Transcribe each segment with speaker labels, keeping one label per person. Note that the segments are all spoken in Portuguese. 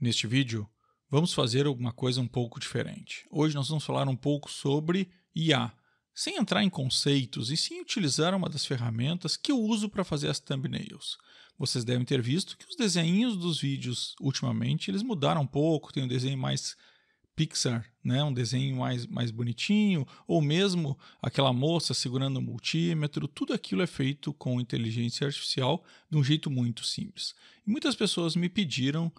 Speaker 1: Neste vídeo, vamos fazer alguma coisa um pouco diferente. Hoje nós vamos falar um pouco sobre IA, sem entrar em conceitos e sim utilizar uma das ferramentas que eu uso para fazer as thumbnails. Vocês devem ter visto que os desenhos dos vídeos ultimamente eles mudaram um pouco, tem um desenho mais Pixar, né? um desenho mais, mais bonitinho, ou mesmo aquela moça segurando o um multímetro, tudo aquilo é feito com inteligência artificial de um jeito muito simples. E muitas pessoas me pediram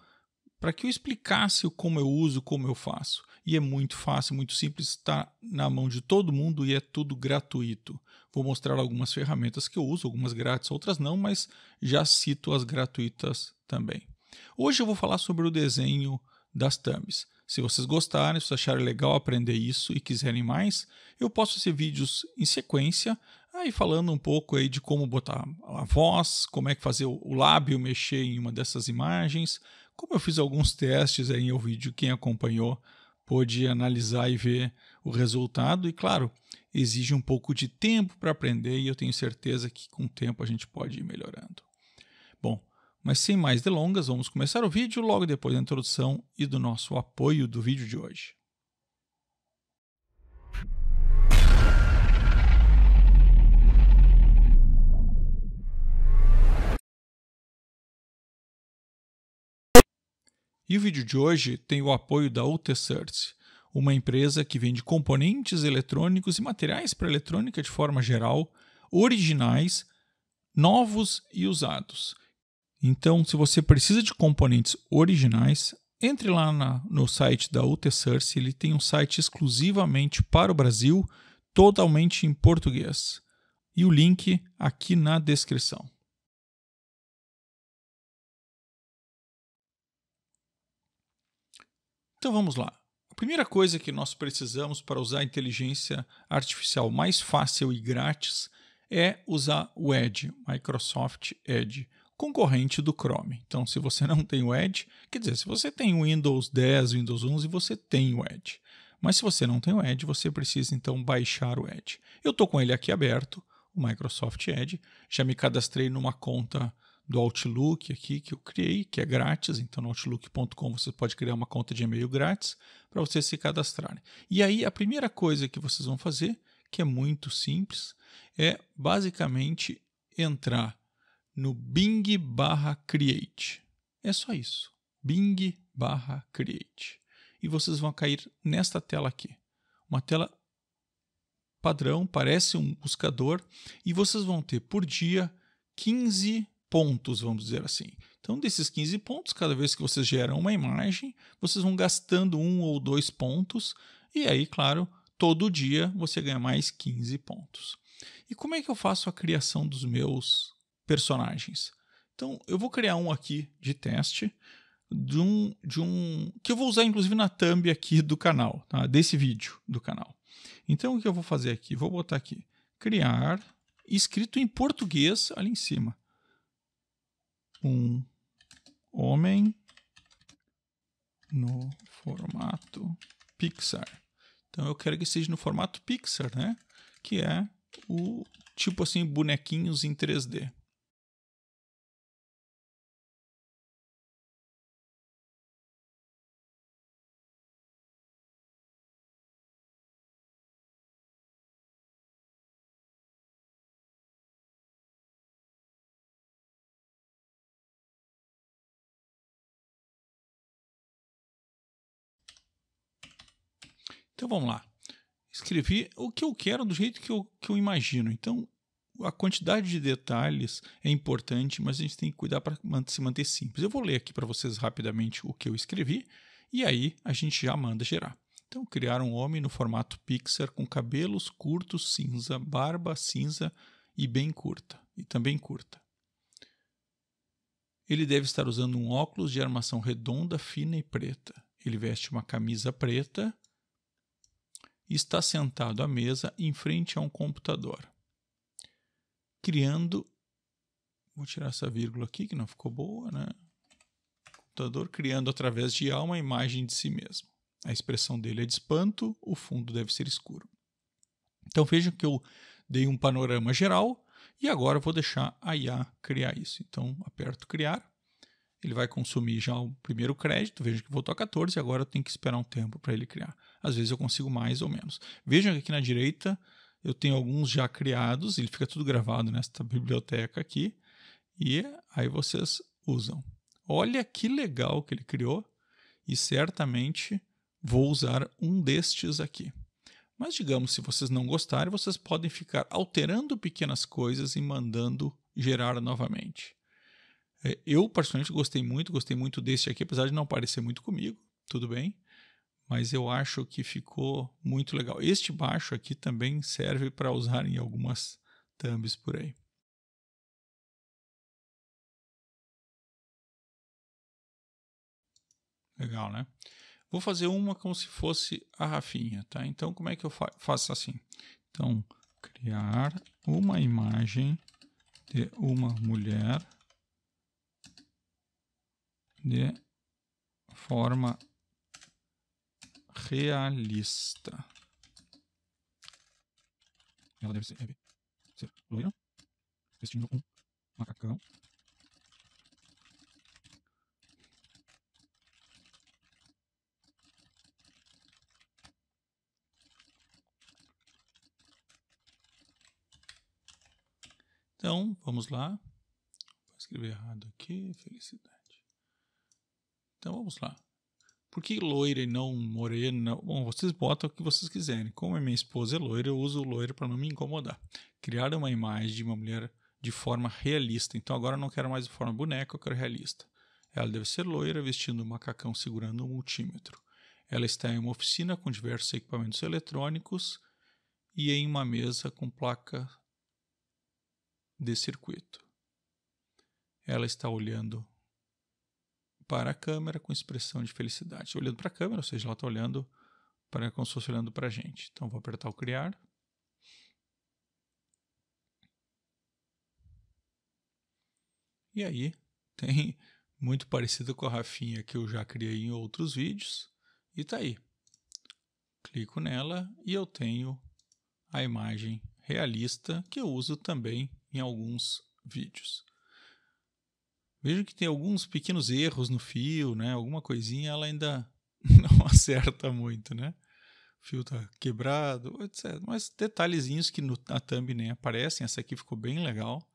Speaker 1: para que eu explicasse como eu uso, como eu faço. E é muito fácil, muito simples, está na mão de todo mundo e é tudo gratuito. Vou mostrar algumas ferramentas que eu uso, algumas grátis, outras não, mas já cito as gratuitas também. Hoje eu vou falar sobre o desenho das thumbs. Se vocês gostarem, se acharem legal aprender isso e quiserem mais, eu posso fazer vídeos em sequência, aí falando um pouco aí de como botar a voz, como é que fazer o lábio mexer em uma dessas imagens, como eu fiz alguns testes aí em vídeo, quem acompanhou pôde analisar e ver o resultado. E claro, exige um pouco de tempo para aprender e eu tenho certeza que com o tempo a gente pode ir melhorando. Bom, mas sem mais delongas, vamos começar o vídeo logo depois da introdução e do nosso apoio do vídeo de hoje. E o vídeo de hoje tem o apoio da UTCert, uma empresa que vende componentes eletrônicos e materiais para eletrônica de forma geral, originais, novos e usados. Então, se você precisa de componentes originais, entre lá na, no site da UTSource, ele tem um site exclusivamente para o Brasil, totalmente em português. E o link aqui na descrição. Então vamos lá. A primeira coisa que nós precisamos para usar a inteligência artificial mais fácil e grátis é usar o Edge, Microsoft Edge, concorrente do Chrome. Então, se você não tem o Edge, quer dizer, se você tem o Windows 10, Windows 11, você tem o Edge. Mas se você não tem o Edge, você precisa então baixar o Edge. Eu estou com ele aqui aberto, o Microsoft Edge. Já me cadastrei numa conta do Outlook aqui que eu criei, que é grátis. Então, no outlook.com você pode criar uma conta de e-mail grátis para vocês se cadastrarem. E aí, a primeira coisa que vocês vão fazer, que é muito simples, é basicamente entrar no Bing barra Create. É só isso. Bing barra Create. E vocês vão cair nesta tela aqui. Uma tela padrão, parece um buscador, e vocês vão ter por dia 15 pontos, vamos dizer assim. Então, desses 15 pontos, cada vez que vocês geram uma imagem, vocês vão gastando um ou dois pontos, e aí, claro, todo dia você ganha mais 15 pontos. E como é que eu faço a criação dos meus personagens? Então, eu vou criar um aqui de teste, de um, de um que eu vou usar inclusive na thumb aqui do canal, tá? desse vídeo do canal. Então, o que eu vou fazer aqui? Vou botar aqui criar, escrito em português ali em cima um homem no formato Pixar. Então eu quero que seja no formato Pixar, né? Que é o tipo assim bonequinhos em 3D. Então vamos lá. Escrevi o que eu quero do jeito que eu, que eu imagino. Então a quantidade de detalhes é importante, mas a gente tem que cuidar para se manter simples. Eu vou ler aqui para vocês rapidamente o que eu escrevi e aí a gente já manda gerar. Então, criar um homem no formato Pixar com cabelos curtos cinza, barba cinza e bem curta, e também curta. Ele deve estar usando um óculos de armação redonda, fina e preta. Ele veste uma camisa preta está sentado à mesa em frente a um computador, criando. Vou tirar essa vírgula aqui que não ficou boa, né? Computador criando através de alma a imagem de si mesmo. A expressão dele é de espanto, o fundo deve ser escuro. Então vejam que eu dei um panorama geral e agora vou deixar a IA criar isso. Então aperto criar ele vai consumir já o primeiro crédito, veja que voltou a 14 e agora eu tenho que esperar um tempo para ele criar. Às vezes eu consigo mais ou menos. Vejam que aqui na direita eu tenho alguns já criados, ele fica tudo gravado nesta biblioteca aqui, e aí vocês usam. Olha que legal que ele criou, e certamente vou usar um destes aqui. Mas digamos, se vocês não gostarem, vocês podem ficar alterando pequenas coisas e mandando gerar novamente. É, eu, particularmente, gostei muito, gostei muito desse aqui, apesar de não parecer muito comigo, tudo bem. Mas eu acho que ficou muito legal. Este baixo aqui também serve para usar em algumas thumbs por aí. Legal, né? Vou fazer uma como se fosse a Rafinha, tá? Então, como é que eu fa faço assim? Então, criar uma imagem de uma mulher de forma realista. Ela deve ser, deve ser loira, vestindo um macacão. Então, vamos lá. Vou escrever errado aqui. Felicidade. Então vamos lá. Por que loira e não morena? Bom, vocês botam o que vocês quiserem. Como a minha esposa é loira, eu uso loira para não me incomodar. Criar uma imagem de uma mulher de forma realista. Então agora eu não quero mais de forma boneca, eu quero realista. Ela deve ser loira, vestindo um macacão segurando um multímetro. Ela está em uma oficina com diversos equipamentos eletrônicos e em uma mesa com placa de circuito. Ela está olhando para a câmera com expressão de felicidade. Olhando para a câmera, ou seja, ela está olhando para como se fosse olhando para a gente. Então vou apertar o criar. E aí tem muito parecido com a Rafinha que eu já criei em outros vídeos e está aí. Clico nela e eu tenho a imagem realista que eu uso também em alguns vídeos. Vejo que tem alguns pequenos erros no fio, né? Alguma coisinha ela ainda não acerta muito, né? O fio tá quebrado, etc. Mas detalhezinhos que no, na thumb nem aparecem. Essa aqui ficou bem legal.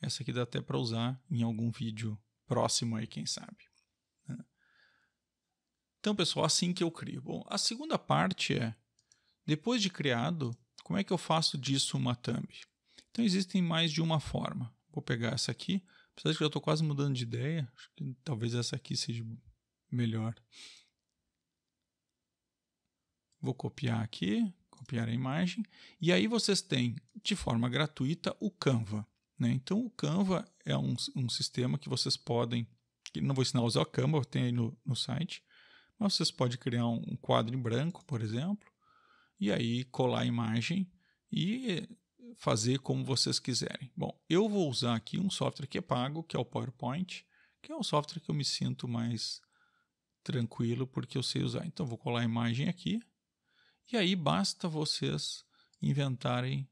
Speaker 1: Essa aqui dá até para usar em algum vídeo próximo aí, quem sabe. Né? Então, pessoal, assim que eu crio. Bom, a segunda parte é, depois de criado, como é que eu faço disso uma thumb? Então, existem mais de uma forma. Vou pegar essa aqui. Apesar de que eu estou tô quase mudando de ideia, acho que talvez essa aqui seja melhor. Vou copiar aqui, copiar a imagem. E aí vocês têm, de forma gratuita, o Canva. Né? Então, o Canva é um, um sistema que vocês podem... Que não vou ensinar a usar o Canva, tem aí no, no site. Mas vocês podem criar um, um quadro em branco, por exemplo. E aí colar a imagem e fazer como vocês quiserem. Bom, eu vou usar aqui um software que é pago, que é o PowerPoint, que é um software que eu me sinto mais tranquilo porque eu sei usar. Então vou colar a imagem aqui e aí basta vocês inventarem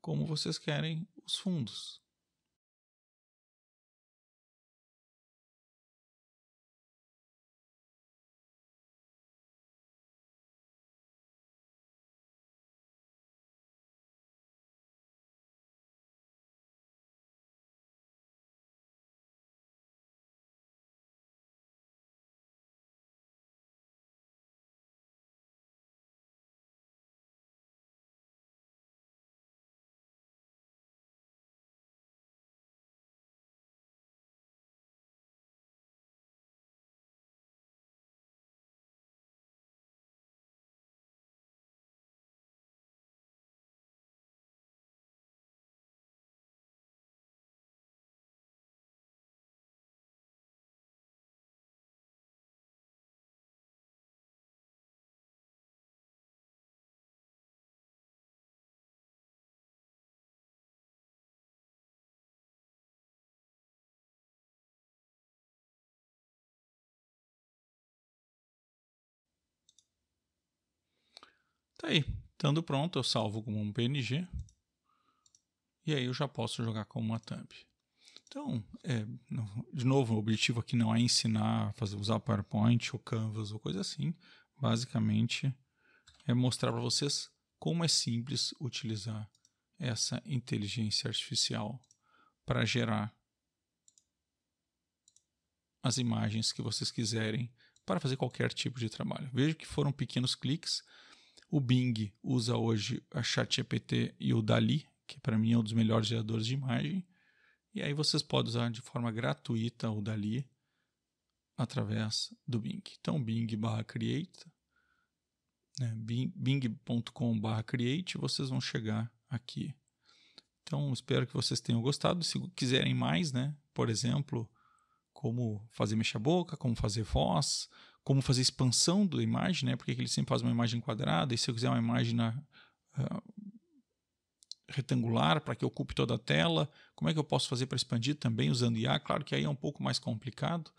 Speaker 1: como vocês querem os fundos. Tá aí. Estando pronto, eu salvo como um PNG. E aí eu já posso jogar como uma thumb. Então, é, de novo, o objetivo aqui não é ensinar a fazer, usar PowerPoint ou Canvas ou coisa assim. Basicamente, é mostrar para vocês como é simples utilizar essa inteligência artificial para gerar as imagens que vocês quiserem para fazer qualquer tipo de trabalho. Vejo que foram pequenos cliques, o Bing usa hoje a ChatGPT e o Dali, que para mim é um dos melhores geradores de imagem. E aí vocês podem usar de forma gratuita o Dali através do Bing. Então, Bing barra Create, né, bing.com barra Create, vocês vão chegar aqui. Então, espero que vocês tenham gostado. Se quiserem mais, né, por exemplo, como fazer mexer a boca, como fazer voz, como fazer expansão da imagem, né? Porque ele sempre faz uma imagem quadrada, e se eu quiser uma imagem na, uh, retangular para que ocupe toda a tela, como é que eu posso fazer para expandir também usando IA? Claro que aí é um pouco mais complicado,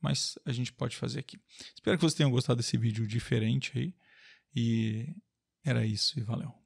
Speaker 1: mas a gente pode fazer aqui. Espero que vocês tenham gostado desse vídeo diferente aí, e era isso, e valeu.